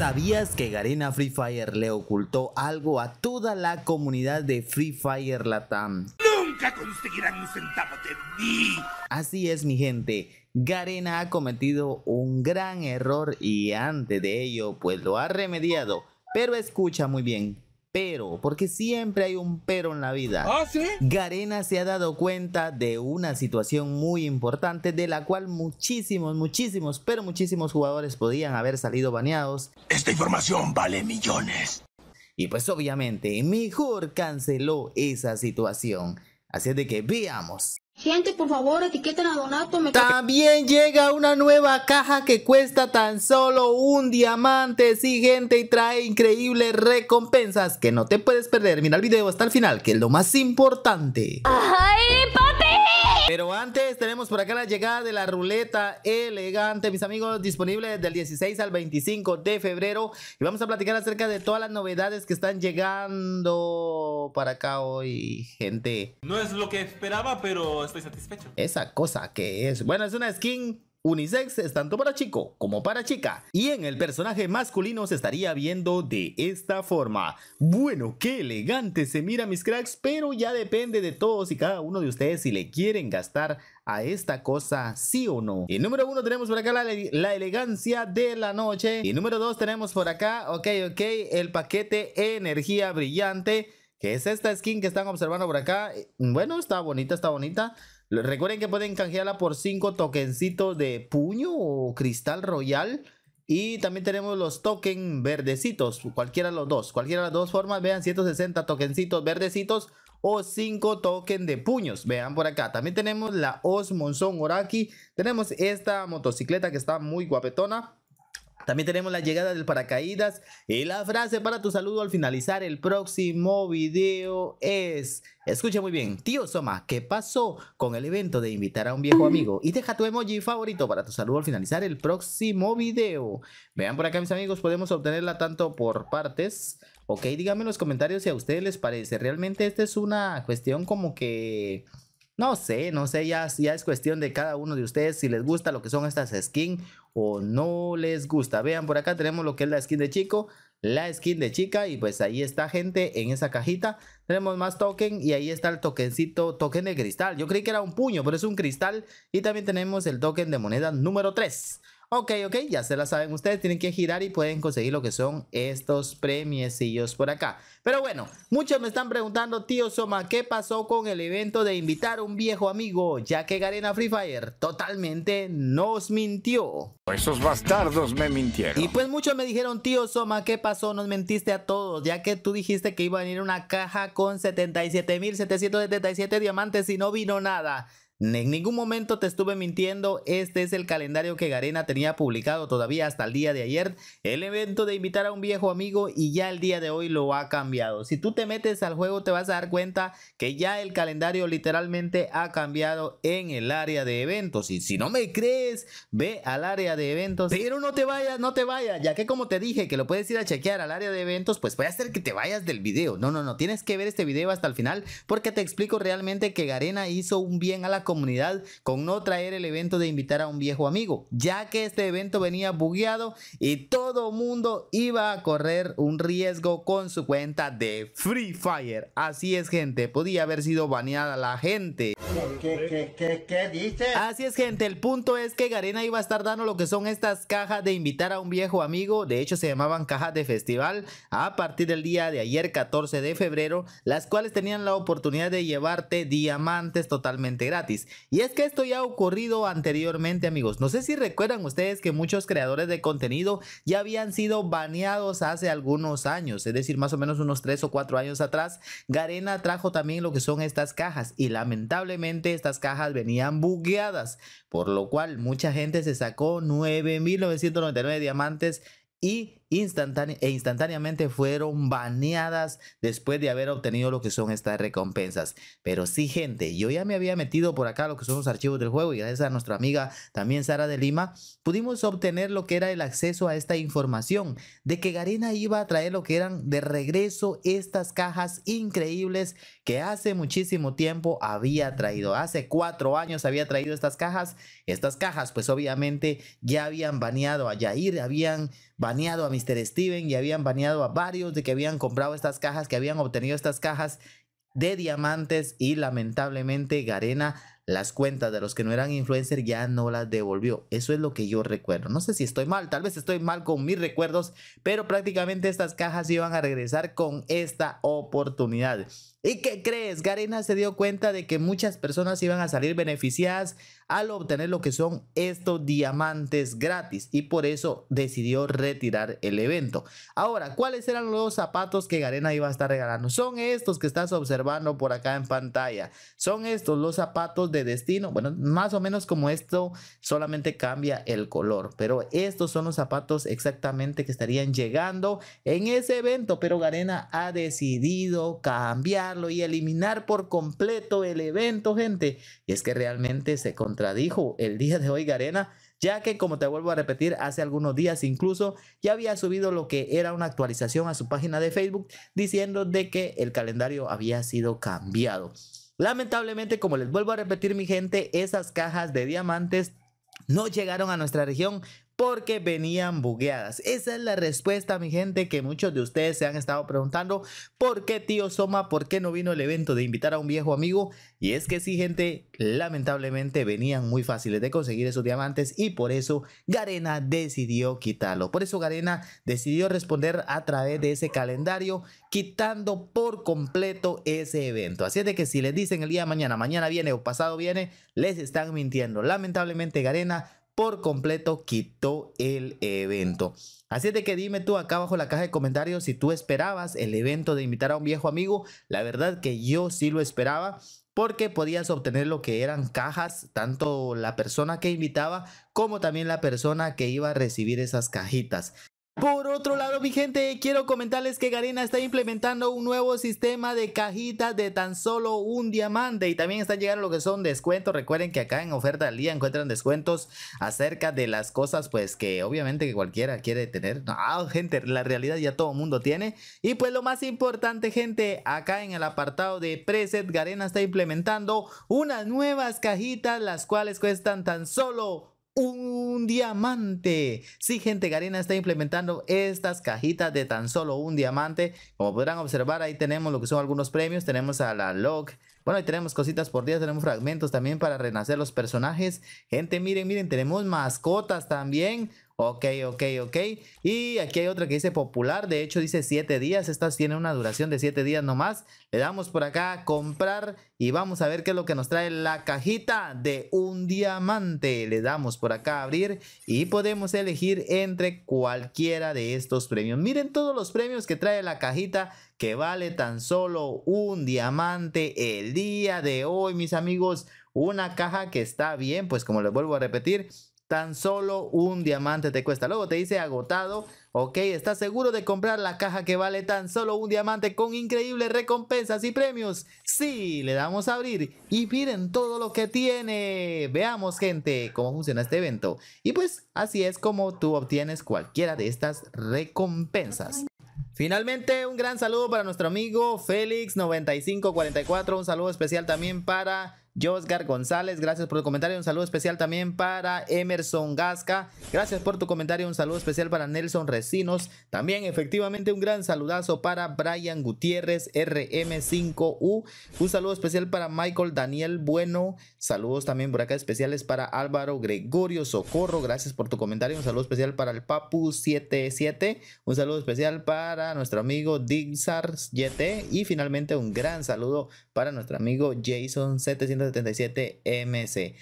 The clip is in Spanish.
¿Sabías que Garena Free Fire le ocultó algo a toda la comunidad de Free Fire Latam? ¡Nunca conseguirán un centavo de mí! Así es mi gente, Garena ha cometido un gran error y antes de ello pues lo ha remediado. Pero escucha muy bien, pero, porque siempre hay un pero en la vida. ¿Ah, sí? Garena se ha dado cuenta de una situación muy importante de la cual muchísimos, muchísimos, pero muchísimos jugadores podían haber salido baneados. Esta información vale millones. Y pues obviamente, mejor canceló esa situación. Así es de que veamos. Gente, por favor, etiqueten a Donato. También llega una nueva caja que cuesta tan solo un diamante. Sí, gente, y trae increíbles recompensas que no te puedes perder. Mira el video hasta el final, que es lo más importante. Pero antes tenemos por acá la llegada de la ruleta elegante, mis amigos, disponible del 16 al 25 de febrero. Y vamos a platicar acerca de todas las novedades que están llegando para acá hoy, gente. No es lo que esperaba, pero estoy satisfecho. Esa cosa que es. Bueno, es una skin Unisex es tanto para chico como para chica. Y en el personaje masculino se estaría viendo de esta forma. Bueno, qué elegante se mira mis cracks, pero ya depende de todos y cada uno de ustedes si le quieren gastar a esta cosa sí o no. Y número uno tenemos por acá la, elegancia de la noche. Y número dos tenemos por acá, ok, ok, el paquete energía brillante. Que es esta skin que están observando por acá. Bueno, está bonita, está bonita. Recuerden que pueden canjearla por 5 tokencitos de puño o cristal royal. Y también tenemos los token verdecitos, cualquiera de los dos. Cualquiera de las dos formas, vean 160 tokencitos verdecitos o 5 token de puños. Vean por acá. También tenemos la Osmonson Oraki. Tenemos esta motocicleta que está muy guapetona. También tenemos la llegada del paracaídas y la frase para tu saludo al finalizar el próximo video es, escucha muy bien, tío Soma, ¿qué pasó con el evento de invitar a un viejo amigo? Y deja tu emoji favorito para tu saludo al finalizar el próximo video. Vean por acá mis amigos, podemos obtenerla tanto por partes, ok, díganme en los comentarios si a ustedes les parece, realmente esta es una cuestión como que... No sé, no sé, ya, es cuestión de cada uno de ustedes si les gusta lo que son estas skins o no les gusta. Vean, por acá tenemos lo que es la skin de chico, la skin de chica y pues ahí está gente en esa cajita. Tenemos más token y ahí está el tokencito, token de cristal. Yo creí que era un puño, pero es un cristal. Y también tenemos el token de moneda número 3. Ok, ok, ya se la saben ustedes, tienen que girar y pueden conseguir lo que son estos premiecillos por acá. Pero bueno, muchos me están preguntando, tío Soma, ¿qué pasó con el evento de invitar a un viejo amigo? Ya que Garena Free Fire totalmente nos mintió. Esos bastardos me mintieron. Y pues muchos me dijeron, tío Soma, ¿qué pasó? Nos mentiste a todos, ya que tú dijiste que iba a venir una caja con 77.777 diamantes y no vino nada. En ningún momento te estuve mintiendo, este es el calendario que Garena tenía publicado todavía hasta el día de ayer, el evento de invitar a un viejo amigo y ya el día de hoy lo ha cambiado. Si tú te metes al juego te vas a dar cuenta que ya el calendario literalmente ha cambiado en el área de eventos y si no me crees, ve al área de eventos, pero no te vayas, no te vayas, ya que como te dije que lo puedes ir a chequear al área de eventos, pues puede hacer que te vayas del video. No, no, no, tienes que ver este video hasta el final porque te explico realmente que Garena hizo un bien a la comunidad con no traer el evento de invitar a un viejo amigo, ya que este evento venía bugueado y todo mundo iba a correr un riesgo con su cuenta de Free Fire. Así es, gente, podía haber sido baneada la gente. ¿Qué, qué, Así es, gente, el punto es que Garena iba a estar dando lo que son estas cajas de invitar a un viejo amigo, de hecho se llamaban cajas de festival, a partir del día de ayer 14 de febrero, las cuales tenían la oportunidad de llevarte diamantes totalmente gratis. Y es que esto ya ha ocurrido anteriormente amigos. No sé si recuerdan ustedes que muchos creadores de contenido ya habían sido baneados hace algunos años, es decir, más o menos unos 3 o 4 años atrás. Garena trajo también lo que son estas cajas y lamentablemente estas cajas venían bugueadas, por lo cual mucha gente se sacó 9.999 diamantes y e instantáneamente fueron baneadas después de haber obtenido lo que son estas recompensas. Pero sí, gente, yo ya me había metido por acá lo que son los archivos del juego y gracias a nuestra amiga también Sara de Lima, pudimos obtener lo que era el acceso a esta información de que Garena iba a traer lo que eran de regreso estas cajas increíbles que hace muchísimo tiempo había traído. Hace cuatro años había traído estas cajas. Estas cajas, pues obviamente ya habían baneado a Yair, habían baneado a mi Mr. Steven y habían baneado a varios de que habían comprado estas cajas, que habían obtenido estas cajas de diamantes y lamentablemente Garena las cuentas de los que no eran influencers ya no las devolvió. Eso es lo que yo recuerdo. No sé si estoy mal, tal vez estoy mal con mis recuerdos, pero prácticamente estas cajas iban a regresar con esta oportunidad. ¿Y qué crees? Garena se dio cuenta de que muchas personas iban a salir beneficiadas al obtener lo que son estos diamantes gratis y por eso decidió retirar el evento. Ahora, ¿cuáles eran los zapatos que Garena iba a estar regalando? Son estos que estás observando por acá en pantalla. Son estos los zapatos de destino. Bueno, más o menos como esto, solamente cambia el color. Pero estos son los zapatos exactamente que estarían llegando en ese evento. Pero Garena ha decidido cambiarlo y eliminar por completo el evento, gente. Y es que realmente se contradijo el día de hoy Garena ya que como te vuelvo a repetir, hace algunos días incluso ya había subido lo que era una actualización a su página de Facebook diciendo de que el calendario había sido cambiado. Lamentablemente, como les vuelvo a repetir mi gente, esas cajas de diamantes no llegaron a nuestra región porque venían bugueadas. Esa es la respuesta, mi gente, que muchos de ustedes se han estado preguntando, ¿por qué tío Soma? ¿Por qué no vino el evento de invitar a un viejo amigo? Y es que sí, gente, lamentablemente venían muy fáciles de conseguir esos diamantes y por eso Garena decidió quitarlo. Por eso Garena decidió responder a través de ese calendario, quitando por completo ese evento. Así es de que si les dicen el día de mañana, mañana viene o pasado viene, les están mintiendo. Lamentablemente Garena por completo quitó el evento. Así es de que dime tú acá abajo en la caja de comentarios si tú esperabas el evento de invitar a un viejo amigo. La verdad que yo sí lo esperaba porque podías obtener lo que eran cajas, tanto la persona que invitaba como también la persona que iba a recibir esas cajitas. Por otro lado, mi gente, quiero comentarles que Garena está implementando un nuevo sistema de cajitas de tan solo un diamante y también están llegando lo que son descuentos. Recuerden que acá en oferta al día encuentran descuentos acerca de las cosas pues que obviamente que cualquiera quiere tener. No, ah, gente, la realidad ya todo mundo tiene. Y pues lo más importante, gente, acá en el apartado de preset, Garena está implementando unas nuevas cajitas las cuales cuestan tan solo un diamante. Sí, gente, Karina está implementando estas cajitas de tan solo un diamante. Como podrán observar, ahí tenemos lo que son algunos premios. Tenemos a la log. Bueno, ahí tenemos cositas por día, tenemos fragmentos también para renacer los personajes. Gente, miren, miren, tenemos mascotas también. Ok, ok, ok. Y aquí hay otra que dice popular. De hecho, dice 7 días. Estas tienen una duración de 7 días nomás. Le damos por acá a comprar y vamos a ver qué es lo que nos trae la cajita de un diamante. Le damos por acá a abrir y podemos elegir entre cualquiera de estos premios. Miren todos los premios que trae la cajita que vale tan solo un diamante el día de hoy, mis amigos. Una caja que está bien, pues como les vuelvo a repetir, Tan solo un diamante te cuesta. Luego te dice agotado. Ok, ¿estás seguro de comprar la caja que vale tan solo un diamante con increíbles recompensas y premios? Sí, le damos a abrir. Y miren todo lo que tiene. Veamos, gente, cómo funciona este evento. Y pues así es como tú obtienes cualquiera de estas recompensas. Finalmente, un gran saludo para nuestro amigo Félix9544. Un saludo especial también para Josgar González, gracias por tu comentario. Un saludo especial también para Emerson Gasca. Gracias por tu comentario. Un saludo especial para Nelson Recinos. También efectivamente un gran saludazo para Brian Gutiérrez RM5U. Un saludo especial para Michael Daniel Bueno. Saludos también por acá especiales para Álvaro Gregorio Socorro. Gracias por tu comentario. Un saludo especial para el Papu77. Un saludo especial para nuestro amigo digzar YT. Y finalmente un gran saludo para nuestro amigo Jason700. 1977 MC.